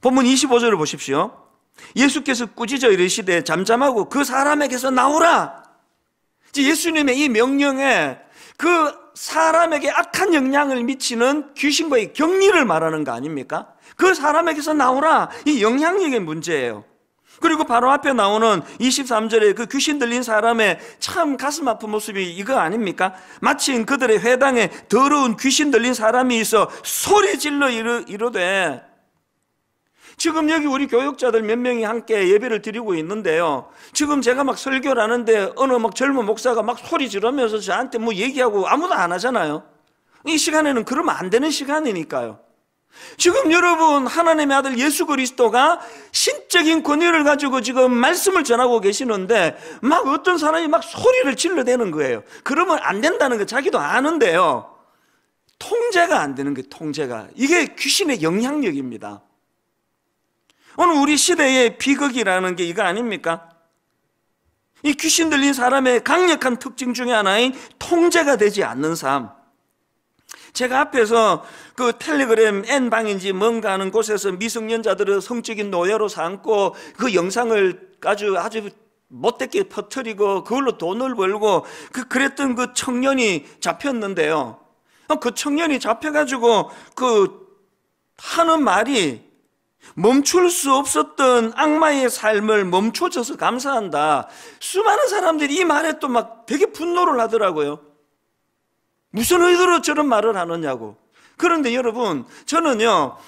본문 25절을 보십시오. 예수께서 꾸짖어 이르시되 잠잠하고 그 사람에게서 나오라. 예수님의 이 명령에 그 사람에게 악한 영향을 미치는 귀신과의 격리를 말하는 거 아닙니까? 그 사람에게서 나오라. 이 영향력의 문제예요. 그리고 바로 앞에 나오는 23절에 그 귀신 들린 사람의 참 가슴 아픈 모습이 이거 아닙니까? 마침 그들의 회당에 더러운 귀신 들린 사람이 있어 소리 질러 이르, 이르되 지금 여기 우리 교육자들 몇 명이 함께 예배를 드리고 있는데요. 지금 제가 막 설교를 하는데 어느 막 젊은 목사가 막 소리 지르면서 저한테 뭐 얘기하고 아무도 안 하잖아요. 이 시간에는 그러면 안 되는 시간이니까요. 지금 여러분 하나님의 아들 예수 그리스도가 신적인 권위를 가지고 지금 말씀을 전하고 계시는데 막 어떤 사람이 막 소리를 질러대는 거예요. 그러면 안 된다는 거 자기도 아는데요. 통제가 안 되는 게 통제가 이게 귀신의 영향력입니다. 오늘 우리 시대의 비극이라는 게 이거 아닙니까? 이 귀신 들린 사람의 강력한 특징 중에 하나인 통제가 되지 않는 삶. 제가 앞에서 그 텔레그램 N방인지 뭔가 하는 곳에서 미성년자들을 성적인 노예로 삼고 그 영상을 아주 아주 못되게 퍼뜨리고 그걸로 돈을 벌고 그 그랬던 그 청년이 잡혔는데요. 그 청년이 잡혀가지고 그 하는 말이 멈출 수 없었던 악마의 삶을 멈춰줘서 감사한다. 수많은 사람들이 이 말에 또 막 되게 분노를 하더라고요. 무슨 의도로 저런 말을 하느냐고. 그런데 여러분, 저는요,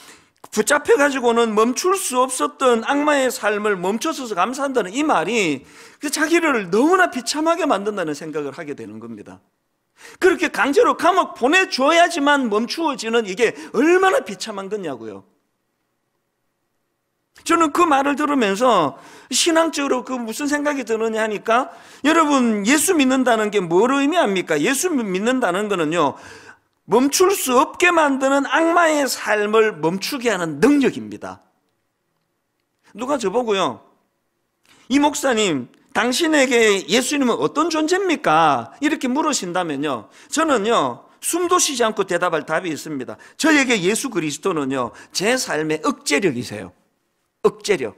붙잡혀가지고는 멈출 수 없었던 악마의 삶을 멈춰서서 감사한다는 이 말이 그 자기를 너무나 비참하게 만든다는 생각을 하게 되는 겁니다. 그렇게 강제로 감옥 보내줘야지만 멈추어지는 이게 얼마나 비참한 거냐고요. 저는 그 말을 들으면서 신앙적으로 그 무슨 생각이 드느냐 하니까 여러분 예수 믿는다는 게 뭘 의미합니까? 예수 믿는다는 거는요 멈출 수 없게 만드는 악마의 삶을 멈추게 하는 능력입니다. 누가 저보고요 이 목사님 당신에게 예수님은 어떤 존재입니까? 이렇게 물으신다면요 저는요 숨도 쉬지 않고 대답할 답이 있습니다. 저에게 예수 그리스도는요 제 삶의 억제력이세요. 억제력.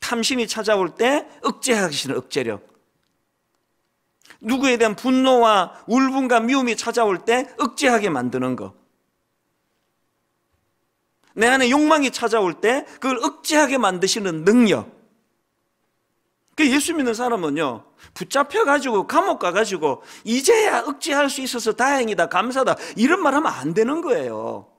탐심이 찾아올 때 억제하시는 억제력. 누구에 대한 분노와 울분과 미움이 찾아올 때 억제하게 만드는 것. 내 안에 욕망이 찾아올 때 그걸 억제하게 만드시는 능력. 그 예수 믿는 사람은요, 붙잡혀가지고, 감옥 가가지고, 이제야 억제할 수 있어서 다행이다, 감사다, 이런 말 하면 안 되는 거예요.